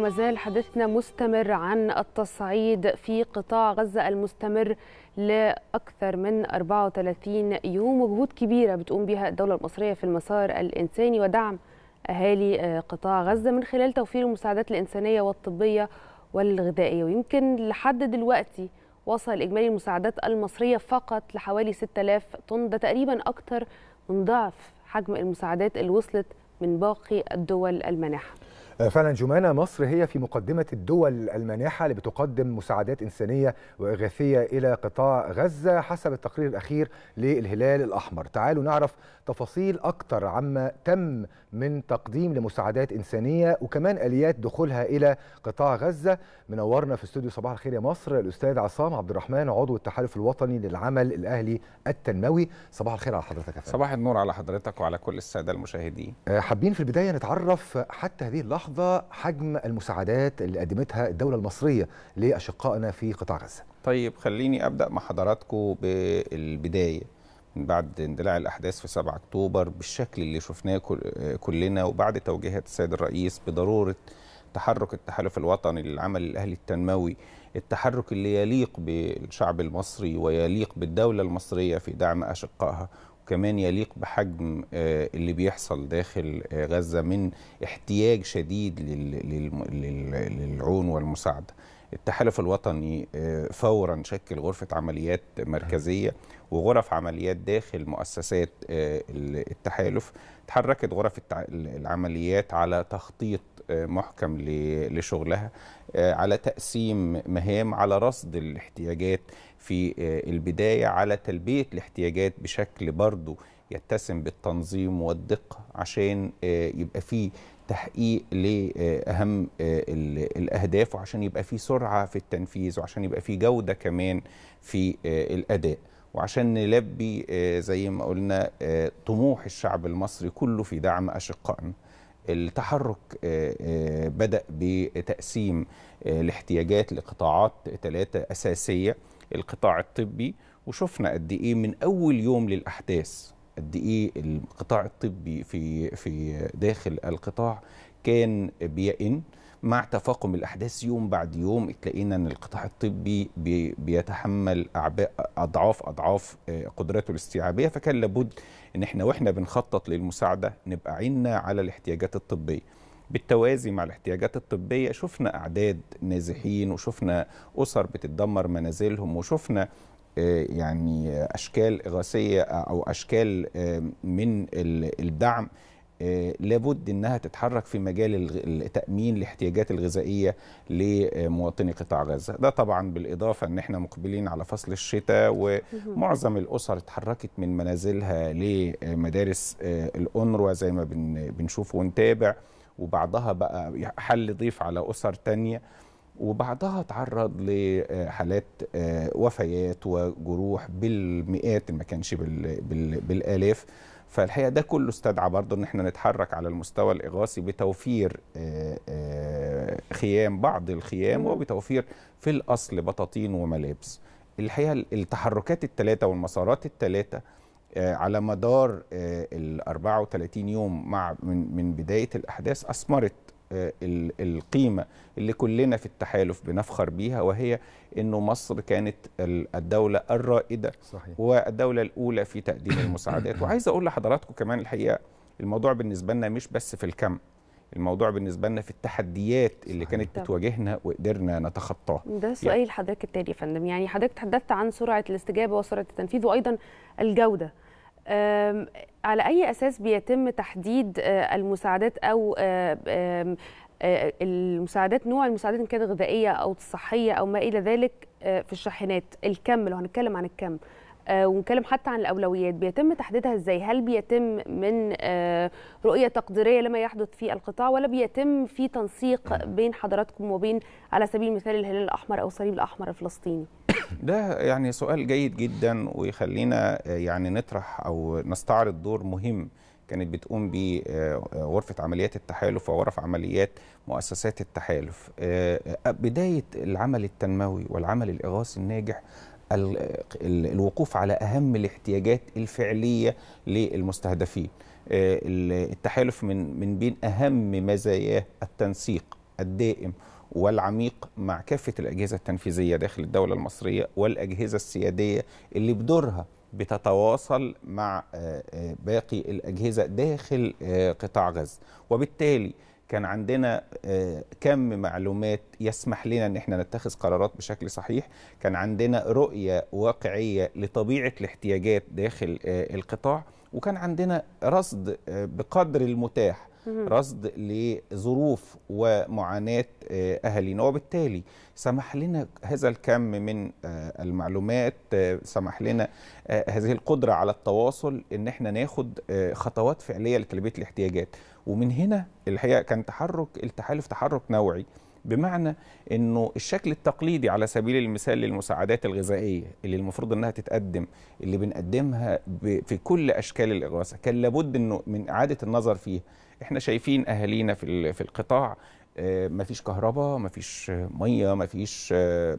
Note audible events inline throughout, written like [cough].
ما زال حديثنا مستمر عن التصعيد في قطاع غزة المستمر لأكثر من 34 يوم وجهود كبيرة بتقوم بها الدولة المصرية في المسار الإنساني ودعم أهالي آه، قطاع غزة من خلال توفير المساعدات الإنسانية والطبية والغذائية ويمكن لحد دلوقتي وصل إجمالي المساعدات المصرية فقط لحوالي 6000 طن ده تقريبا أكثر من ضعف حجم المساعدات اللي وصلت من باقي الدول المانحة آه، فعلا جمانه مصر هي في مقدمه الدول المانحه اللي بتقدم مساعدات انسانيه واغاثيه الى قطاع غزه حسب التقرير الاخير للهلال الاحمر تعالوا نعرف تفاصيل اكتر عما تم من تقديم لمساعدات انسانيه وكمان اليات دخولها الى قطاع غزه منورنا في استوديو صباح الخير يا مصر الاستاذ عصام عبد الرحمن عضو التحالف الوطني للعمل الاهلي التنموي صباح الخير على حضرتك يا صباح النور على حضرتك وعلى كل الساده المشاهدين آه، حابين في البدايه نتعرف حتى هذه اللحظه لحظة حجم المساعدات اللي قدمتها الدولة المصرية لأشقائنا في قطاع غزة طيب خليني أبدأ مع حضراتكم بالبداية من بعد اندلاع الأحداث في 7 أكتوبر بالشكل اللي شفناه كلنا وبعد توجيهات السيد الرئيس بضرورة تحرك التحالف الوطني للعمل الأهلي التنموي التحرك اللي يليق بالشعب المصري ويليق بالدولة المصرية في دعم أشقائها كمان يليق بحجم آه، اللي بيحصل داخل آه، غزة من احتياج شديد للعون والمساعدة التحالف الوطني آه، فورا شكل غرفة عمليات مركزية وغرف عمليات داخل مؤسسات التحالف تحركت غرف العمليات على تخطيط محكم لشغلها على تقسيم مهام على رصد الاحتياجات في آه، البداية على تلبية الاحتياجات بشكل برضو يتسم بالتنظيم والدقة عشان آه، يبقى في تحقيق لأهم آه، الأهداف وعشان يبقى في سرعة في التنفيذ وعشان يبقى في جودة كمان في الأداء وعشان نلبي زي ما قلنا طموح الشعب المصري كله في دعم أشقائنا التحرك بدأ بتقسيم الاحتياجات لقطاعات ثلاثة أساسية القطاع الطبي وشفنا قد ايه من اول يوم للاحداث قد ايه القطاع الطبي في في داخل القطاع كان بيئن مع تفاقم الاحداث يوم بعد يوم تلاقينا ان القطاع الطبي بيتحمل اعباء اضعاف اضعاف آه، قدراته الاستيعابيه فكان لابد ان احنا واحنا بنخطط للمساعده نبقى عيننا على الاحتياجات الطبيه بالتوازي مع الاحتياجات الطبيه شفنا اعداد نازحين وشفنا اسر بتدمر منازلهم وشفنا آه، يعني اشكال اغاثيه او اشكال آه، من الدعم آه، لابد انها تتحرك في مجال التامين الاحتياجات الغذائيه لمواطني قطاع غزه ده طبعا بالاضافه ان احنا مقبلين على فصل الشتاء ومعظم الاسر اتحركت من منازلها لمدارس الانروا زي ما بنشوف ونتابع وبعضها بقى حل ضيف على أسر تانية وبعضها تعرض لحالات آه، وفيات وجروح بالمئات ما كانش بالآلاف فالحقيقه ده كله استدعى برضه ان احنا نتحرك على المستوى الاغاثي بتوفير آه، آه، خيام بعض الخيام وبتوفير في الاصل بطاطين وملابس الحقيقه التحركات الثلاثه والمسارات الثلاثه آه، على مدار آه، ال 34 يوم مع من, من بدايه الاحداث اثمرت آه، القيمه اللي كلنا في التحالف بنفخر بيها وهي انه مصر كانت الدوله الرائده صحيح. والدوله الاولى في تقديم [coughs] المساعدات وعايز اقول لحضراتكم كمان الحقيقه الموضوع بالنسبه لنا مش بس في الكم الموضوع بالنسبه لنا في التحديات اللي كانت بتواجهنا وقدرنا نتخطاها ده سؤال يعني. حضرتك التالي يا فندم يعني حضرتك تحدثت عن سرعه الاستجابه وسرعه التنفيذ وايضا الجوده على أي أساس بيتم تحديد آه، المساعدات أو آه، آه، المساعدات نوع المساعدات إن كانت غذائية أو صحية أو ما إلى ذلك في الشاحنات الكم لو هنتكلم عن الكم ونتكلم حتى عن الاولويات بيتم تحديدها ازاي هل بيتم من رؤيه تقديريه لما يحدث في القطاع ولا بيتم في تنسيق بين حضراتكم وبين على سبيل المثال الهلال الاحمر او الصليب الاحمر الفلسطيني ده يعني سؤال جيد جدا ويخلينا آه، يعني نطرح او نستعرض دور مهم كانت بتقوم به آه، غرفه عمليات التحالف وغرف عمليات مؤسسات التحالف آه، بدايه العمل التنموي والعمل الاغاثي الناجح الوقوف على اهم الاحتياجات الفعليه للمستهدفين التحالف من من بين اهم مزاياه التنسيق الدائم والعميق مع كافة الأجهزة التنفيذية داخل الدولة المصرية والأجهزة السيادية اللي بدورها بتتواصل مع آه، آه، باقي الأجهزة داخل آه، قطاع غزة وبالتالي كان عندنا كم معلومات يسمح لنا ان احنا نتخذ قرارات بشكل صحيح كان عندنا رؤيه واقعيه لطبيعه الاحتياجات داخل القطاع وكان عندنا رصد بقدر المتاح رصد لظروف ومعاناه آه، اهالينا وبالتالي سمح لنا هذا الكم من آه، المعلومات آه، سمح لنا هذه القدره على التواصل ان احنا ناخد خطوات فعليه لتلبيه الاحتياجات ومن هنا الحقيقه كان تحرك التحالف تحرك نوعي بمعنى انه الشكل التقليدي على سبيل المثال للمساعدات الغذائيه اللي المفروض انها تتقدم اللي بنقدمها في كل اشكال الاغاثه كان لابد انه من اعاده النظر فيها احنا شايفين اهالينا في في القطاع آه، مفيش كهرباء مفيش ميه مفيش آه،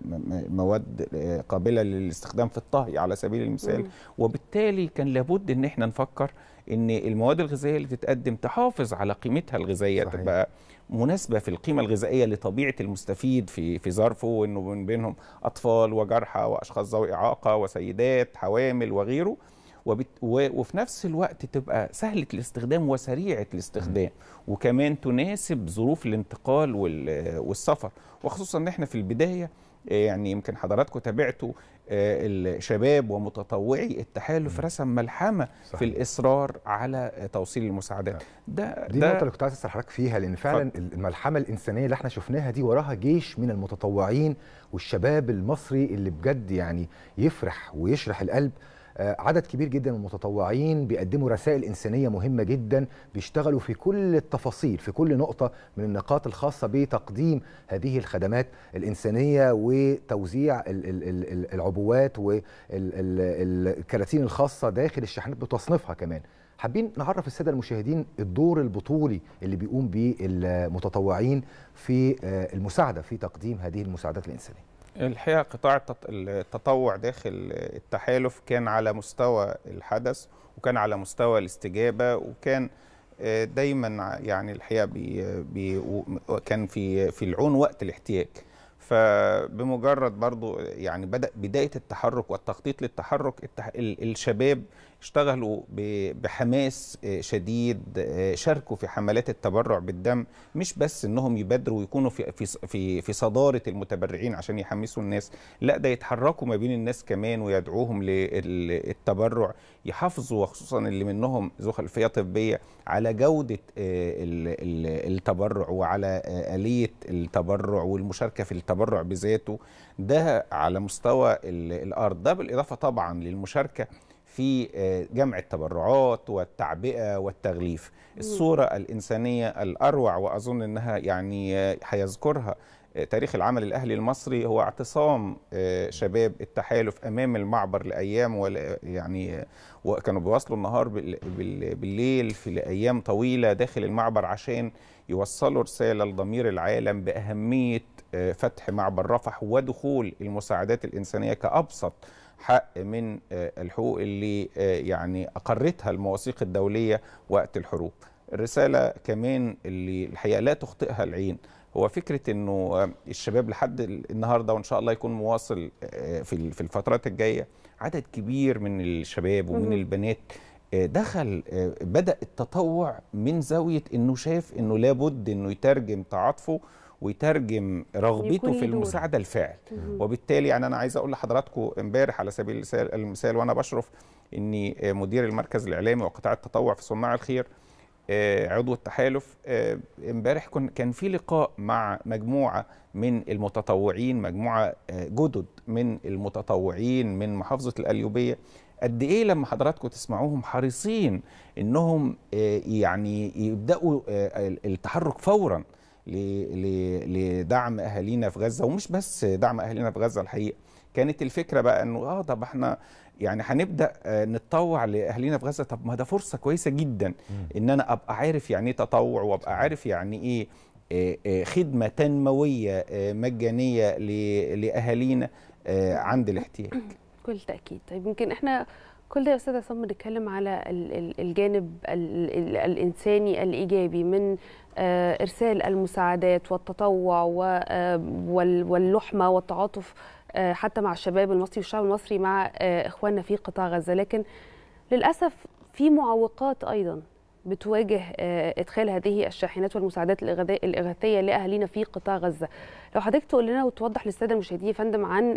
مواد آه، قابله للاستخدام في الطهي على سبيل المثال وبالتالي كان لابد ان احنا نفكر ان المواد الغذائيه اللي تتقدم تحافظ على قيمتها الغذائيه صحيح. تبقى مناسبه في القيمه الغذائيه لطبيعه المستفيد في في ظرفه وانه من بينهم اطفال وجرحى واشخاص ذوي اعاقه وسيدات حوامل وغيره وبت... و... وفي نفس الوقت تبقى سهله الاستخدام وسريعه الاستخدام وكمان تناسب ظروف الانتقال وال... والسفر وخصوصا ان احنا في البدايه آه، يعني يمكن حضراتكم تابعتوا آه، الشباب ومتطوعي التحالف رسم ملحمه صحيح. في الاصرار على توصيل المساعدات نعم. ده دي النقطه اللي كنت عايز اسال حضرتك فيها لان فعلا فضل. الملحمه الانسانيه اللي احنا شفناها دي وراها جيش من المتطوعين والشباب المصري اللي بجد يعني يفرح ويشرح القلب آه، عدد كبير جدا من المتطوعين بيقدموا رسائل انسانيه مهمه جدا بيشتغلوا في كل التفاصيل في كل نقطه من النقاط الخاصه بتقديم هذه الخدمات الانسانيه وتوزيع العبوات والكراتين الخاصه داخل الشحنات بتصنيفها كمان حابين نعرف الساده المشاهدين الدور البطولي اللي بيقوم بيه المتطوعين في آه، المساعده في تقديم هذه المساعدات الانسانيه الحقيقه قطاع التطوع داخل التحالف كان على مستوى الحدث وكان على مستوى الاستجابه وكان آه، دايما يعني الحقيقه بي بي كان في في العون وقت الاحتياج فبمجرد برضو يعني بدا بدايه التحرك والتخطيط للتحرك الشباب اشتغلوا بحماس آه، شديد آه، شاركوا في حملات التبرع بالدم مش بس انهم يبادروا ويكونوا في في في صداره المتبرعين عشان يحمسوا الناس لا ده يتحركوا ما بين الناس كمان ويدعوهم للتبرع يحافظوا وخصوصا اللي منهم ذو خلفيه طبيه على جوده آه، التبرع وعلى اليه التبرع والمشاركه في التبرع بذاته ده على مستوى الارض ده بالاضافه طبعا للمشاركه في آه، جمع التبرعات والتعبئه والتغليف الصوره الانسانيه الاروع واظن انها يعني آه، هيذكرها آه، تاريخ العمل الاهلي المصري هو اعتصام شباب التحالف امام المعبر لايام ولا يعني وكانوا بيواصلوا النهار بالليل في ايام طويله داخل المعبر عشان يوصلوا رساله لضمير العالم باهميه فتح معبر رفح ودخول المساعدات الانسانيه كابسط حق من آه، الحقوق اللي آه، يعني اقرتها المواثيق الدوليه وقت الحروب. الرساله كمان اللي الحقيقه لا تخطئها العين هو فكره انه آه، الشباب لحد النهارده وان شاء الله يكون مواصل في في الفترات الجايه عدد كبير من الشباب ومن البنات دخل بدا التطوع من زاويه انه شاف انه لابد انه يترجم تعاطفه ويترجم رغبته في المساعده الفعل وبالتالي يعني انا عايز اقول لحضراتكم امبارح على سبيل المثال وانا بشرف اني آه، مدير المركز الاعلامي وقطاع التطوع في صناع الخير آه، عضو التحالف آه، امبارح كان في لقاء مع مجموعه من المتطوعين مجموعه جدد من المتطوعين من محافظه القليوبيه قد ايه لما حضراتكم تسمعوهم حريصين انهم يعني يبداوا التحرك فورا لدعم اهالينا في غزه ومش بس دعم اهالينا في غزه الحقيقه كانت الفكره بقى انه اه طب احنا يعني هنبدا آه، نتطوع لاهالينا في غزه طب ما ده فرصه كويسه جدا ان انا ابقى عارف يعني ايه تطوع وابقى عارف يعني ايه آه، آه، خدمه تنمويه مجانيه لاهالينا عند الاحتياج بكل [clears throat] تاكيد طيب يمكن احنا كل ده يا استاذ عصام بنتكلم على الجانب الانساني الايجابي من آه، ارسال المساعدات والتطوع آه، واللحمه والتعاطف آه، حتى مع الشباب المصري والشعب المصري مع اخواننا في قطاع غزه لكن للاسف في معوقات ايضا بتواجه آه، ادخال هذه الشاحنات والمساعدات الاغاثيه لاهالينا في قطاع غزه لو حضرتك تقول لنا وتوضح للساده المشاهدين يا فندم عن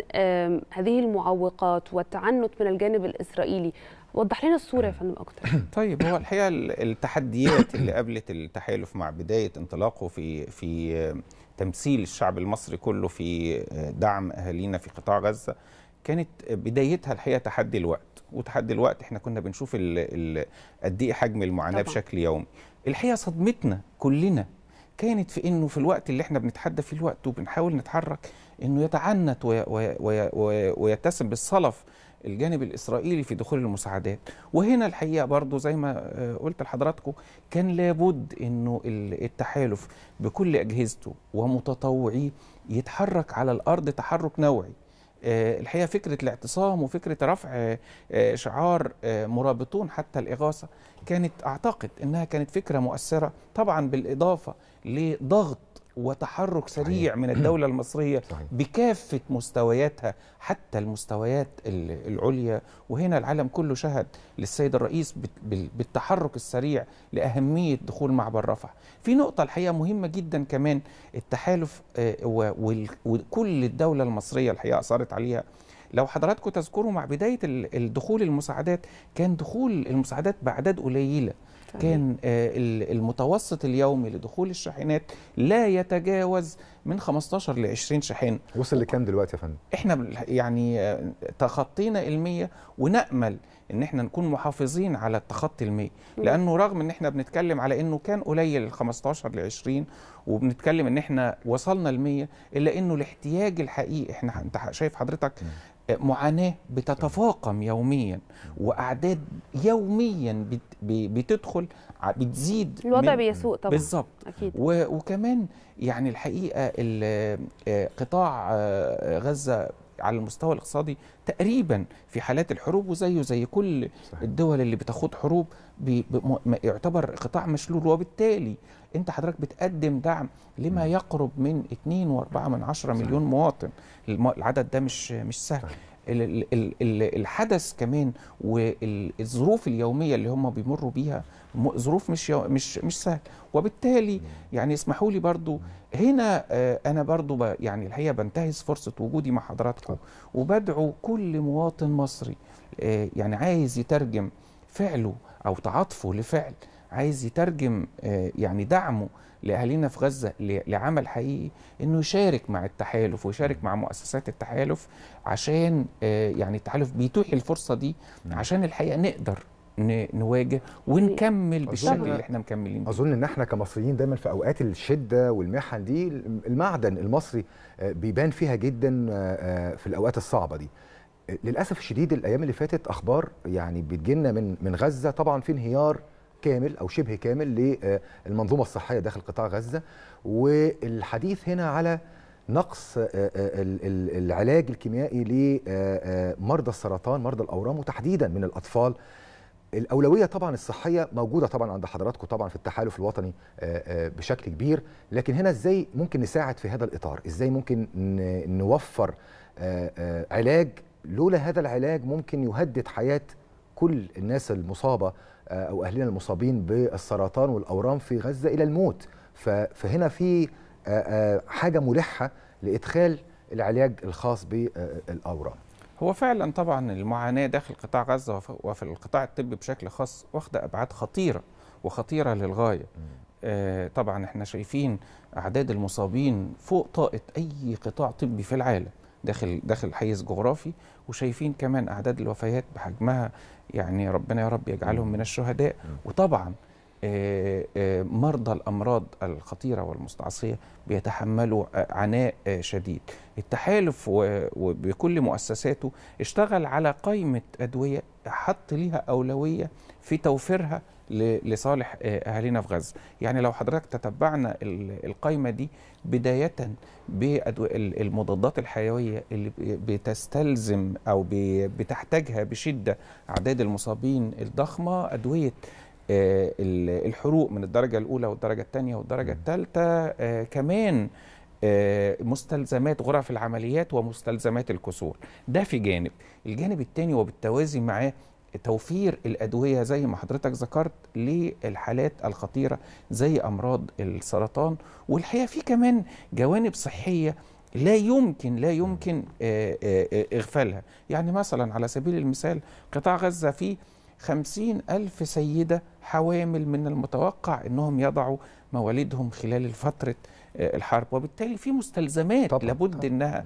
هذه المعوقات والتعنت من الجانب الاسرائيلي وضح لنا الصوره يا فندم اكتر [coughs] [coughs] طيب هو الحقيقه التحديات اللي قابلت التحالف مع بدايه انطلاقه في في تمثيل الشعب المصري كله في آه، دعم اهالينا في قطاع غزه كانت بدايتها الحقيقه تحدي الوقت ولحد دلوقتي احنا كنا بنشوف قد ايه حجم المعاناه بشكل يومي الحقيقه صدمتنا كلنا كانت في انه في الوقت اللي احنا بنتحدى فيه الوقت وبنحاول نتحرك انه يتعنت ويتسم بالصلف الجانب الاسرائيلي في دخول المساعدات وهنا الحقيقه برضو زي ما آه، قلت لحضراتكم كان لابد انه التحالف بكل اجهزته ومتطوعيه يتحرك على الارض تحرك نوعي آه، الحقيقه فكره الاعتصام وفكره رفع آه، آه، شعار مرابطون حتى الاغاثه كانت اعتقد انها كانت فكره مؤثره طبعا بالاضافه لضغط وتحرك سريع من الدولة [clears throat] المصرية صحيح. بكافة مستوياتها حتى المستويات العليا وهنا العالم كله شهد للسيد الرئيس بالتحرك السريع لأهمية دخول معبر رفح في نقطة الحقيقة مهمة جدا كمان التحالف آه، وكل الدولة المصرية الحقيقة أثرت عليها لو حضراتكم تذكروا مع بداية الدخول المساعدات كان دخول المساعدات بأعداد قليلة كان آه، المتوسط اليومي لدخول الشاحنات لا يتجاوز من 15 ل 20 شاحنه وصل لكام دلوقتي يا فندم احنا يعني آه، تخطينا ال100 ونامل ان احنا نكون محافظين على التخطي ال100 لانه رغم ان احنا بنتكلم على انه كان قليل ال 15 ل 20 وبنتكلم ان احنا وصلنا ال 100 الا انه الاحتياج الحقيقي احنا انت شايف حضرتك معاناه بتتفاقم يوميا واعداد يوميا بتدخل بتزيد الوضع بيسوء طبعا بالظبط وكمان يعني الحقيقه آه، قطاع آه، غزه على المستوى الاقتصادي تقريبا في حالات الحروب وزيه زي كل صحيح. الدول اللي بتخوض حروب يعتبر قطاع مشلول وبالتالي انت حضرتك بتقدم دعم لما يقرب من 2.4 مليون مواطن العدد ده مش مش سهل الحدث كمان والظروف اليوميه اللي هم بيمروا بيها ظروف مش مش مش سهل وبالتالي يعني اسمحوا لي برضو هنا آه، انا برضو يعني الحقيقه بنتهز فرصه وجودي مع حضراتكم وبدعو كل مواطن مصري آه، يعني عايز يترجم فعله او تعاطفه لفعل عايز يترجم آه، يعني دعمه لاهالينا في غزه لعمل حقيقي انه يشارك مع التحالف ويشارك مع مؤسسات التحالف عشان آه، يعني التحالف بيتوح الفرصه دي نعم. عشان الحقيقه نقدر نواجه ونكمل بالشكل اللي احنا مكملين بيه. اظن ان احنا كمصريين دايما في اوقات الشده والمحن دي المعدن المصري آه، بيبان فيها جدا في الاوقات الصعبه دي للاسف الشديد الايام اللي فاتت اخبار يعني بتجينا من من غزه طبعا في انهيار كامل او شبه كامل للمنظومه الصحيه داخل قطاع غزه والحديث هنا على نقص آه، آه، العلاج الكيميائي لمرضى السرطان مرضى الاورام وتحديدا من الاطفال الاولويه طبعا الصحيه موجوده طبعا عند حضراتكم طبعا في التحالف الوطني آه، بشكل كبير لكن هنا ازاي ممكن نساعد في هذا الاطار ازاي ممكن نوفر علاج لولا هذا العلاج ممكن يهدد حياه كل الناس المصابه آه، او اهلنا المصابين بالسرطان والاورام في غزه الى الموت فهنا في آه، آه، حاجه ملحه لادخال العلاج الخاص بالاورام هو فعلا طبعا المعاناه داخل قطاع غزه وفي القطاع الطبي بشكل خاص واخده ابعاد خطيره وخطيره للغايه طبعا احنا شايفين اعداد المصابين فوق طاقه اي قطاع طبي في العالم داخل داخل حيز جغرافي وشايفين كمان اعداد الوفيات بحجمها يعني ربنا يا رب يجعلهم من الشهداء وطبعا مرضى الامراض الخطيره والمستعصيه بيتحملوا عناء شديد التحالف وبكل مؤسساته اشتغل على قائمه ادويه حط ليها اولويه في توفيرها لصالح آه، اهالينا في غزه يعني لو حضرتك تتبعنا القائمه دي بدايه بالمضادات الحيويه اللي بتستلزم او بتحتاجها بشده اعداد المصابين الضخمه ادويه آه، الحروق من الدرجه الاولى والدرجه الثانيه والدرجه الثالثه آه، كمان مستلزمات غرف العمليات ومستلزمات الكسور ده في جانب الجانب الثاني وبالتوازي معاه توفير الادويه زي ما حضرتك ذكرت للحالات الخطيره زي امراض السرطان والحقيقه في كمان جوانب صحيه لا يمكن لا يمكن آه، آه، آه، اغفالها يعني مثلا على سبيل المثال قطاع غزه فيه خمسين ألف سيدة حوامل من المتوقع أنهم يضعوا مواليدهم خلال فترة الحرب وبالتالي في مستلزمات طبعا لابد طبعا. أنها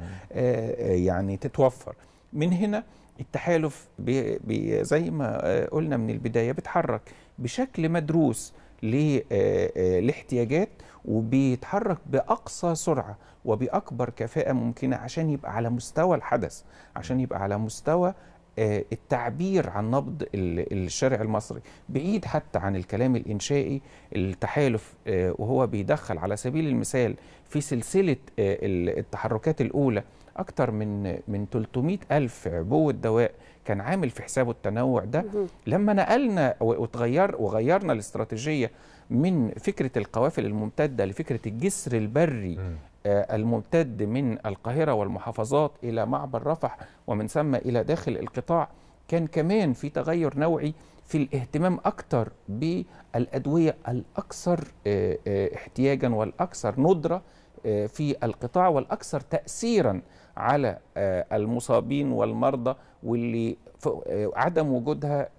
يعني تتوفر من هنا التحالف بي بي زي ما آه، قلنا من البدايه بيتحرك بشكل مدروس آه، آه، لاحتياجات وبيتحرك باقصى سرعه وباكبر كفاءه ممكنه عشان يبقى على مستوى الحدث عشان يبقى على مستوى التعبير عن نبض الشارع المصري بعيد حتى عن الكلام الإنشائي التحالف وهو بيدخل على سبيل المثال في سلسلة التحركات الأولى اكتر من من 300 الف عبوه دواء كان عامل في حسابه التنوع ده لما نقلنا وتغير وغيرنا الاستراتيجيه من فكره القوافل الممتده لفكره الجسر البري آه، الممتد من القاهره والمحافظات الى معبر رفح ومن ثم الى داخل القطاع كان كمان في تغير نوعي في الاهتمام اكتر بالادويه الاكثر آه، آه، احتياجا والاكثر ندره في القطاع والاكثر تاثيرا على آه، المصابين والمرضى واللي آه، عدم وجودها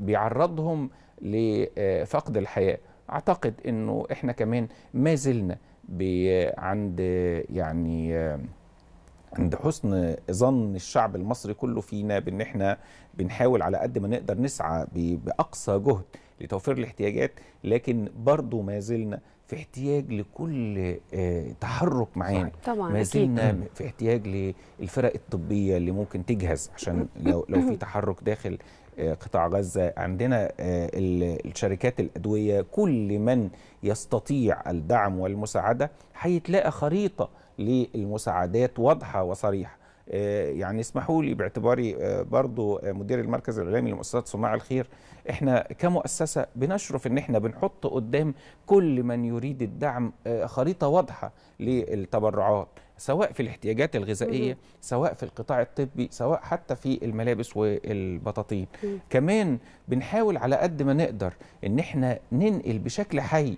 بيعرضهم لفقد آه، الحياه اعتقد انه احنا كمان ما زلنا عند يعني عند حسن ظن الشعب المصري كله فينا بان احنا بنحاول على قد ما نقدر نسعى باقصى جهد لتوفير الاحتياجات لكن برضه ما زلنا في احتياج لكل آه، تحرك معانا طبعا ما زلنا في احتياج للفرق الطبيه اللي ممكن تجهز عشان [laughs] لو لو في تحرك داخل آه، قطاع غزه عندنا آه، الشركات الادويه كل من يستطيع الدعم والمساعده هيتلاقى خريطه للمساعدات واضحه وصريحه آه، يعني اسمحوا لي باعتباري آه، برضو آه، مدير المركز الاعلامي لمؤسسات صناع الخير احنا كمؤسسه بنشرف ان احنا بنحط قدام كل من يريد الدعم خريطه واضحه للتبرعات سواء في الاحتياجات الغذائيه سواء في القطاع الطبي سواء حتى في الملابس والبطاطين كمان بنحاول على قد ما نقدر ان احنا ننقل بشكل حي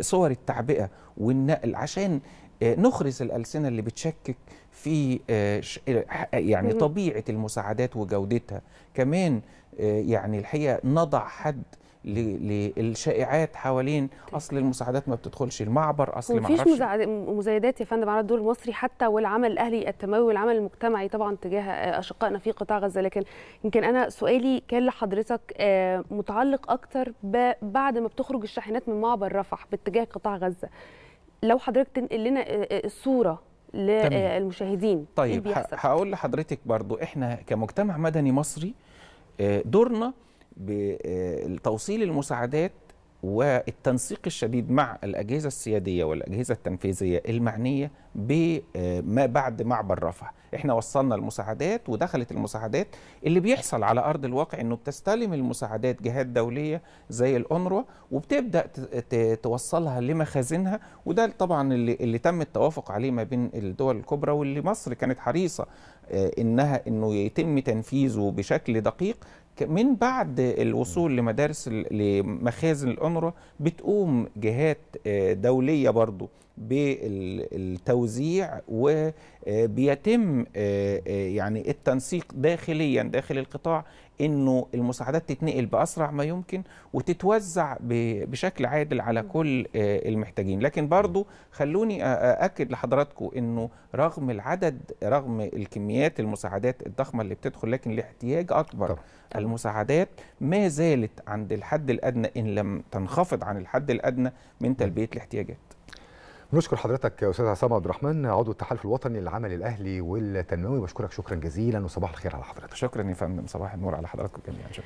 صور التعبئه والنقل عشان آه، نخرس الألسنة اللي بتشكك في آه، آه، يعني طبيعة المساعدات وجودتها كمان يعني الحقيقة نضع حد للشائعات حوالين اصل المساعدات ما بتدخلش المعبر اصل ما فيش مزايدات يا فندم على الدور المصري حتى والعمل الاهلي التنموي والعمل المجتمعي طبعا تجاه اشقائنا في قطاع غزه لكن يمكن انا سؤالي كان لحضرتك متعلق اكتر بعد ما بتخرج الشاحنات من معبر رفح باتجاه قطاع غزه لو حضرتك تنقل لنا آه، آه، الصوره للمشاهدين طيب إيه هقول لحضرتك برضو احنا كمجتمع مدني مصري آه، دورنا بتوصيل المساعدات والتنسيق الشديد مع الأجهزة السيادية والأجهزة التنفيذية المعنية بما آه، بعد معبر رفح احنا وصلنا المساعدات ودخلت المساعدات اللي بيحصل على أرض الواقع أنه بتستلم المساعدات جهات دولية زي الأونروا وبتبدأ توصلها لمخازنها وده طبعا اللي, اللي تم التوافق عليه ما بين الدول الكبرى واللي مصر كانت حريصة آه، انها انه يتم تنفيذه بشكل دقيق من بعد الوصول لمدارس لمخازن الأنروا بتقوم جهات آه، دولية برضو بالتوزيع وبيتم آه، آه، يعني التنسيق داخليا داخل القطاع انه المساعدات تتنقل باسرع ما يمكن وتتوزع بشكل عادل على كل المحتاجين لكن برضو خلوني اكد لحضراتكم انه رغم العدد رغم الكميات المساعدات الضخمه اللي بتدخل لكن الاحتياج اكبر طبعا. المساعدات ما زالت عند الحد الأدنى إن لم تنخفض عن الحد الأدنى من تلبية الاحتياجات بنشكر حضرتك استاذ عصام عبد الرحمن عضو التحالف الوطني للعمل الاهلي والتنموي بشكرك شكرا جزيلا وصباح الخير على حضرتك شكرا يا فندم صباح النور على حضراتكم جميعا شكرا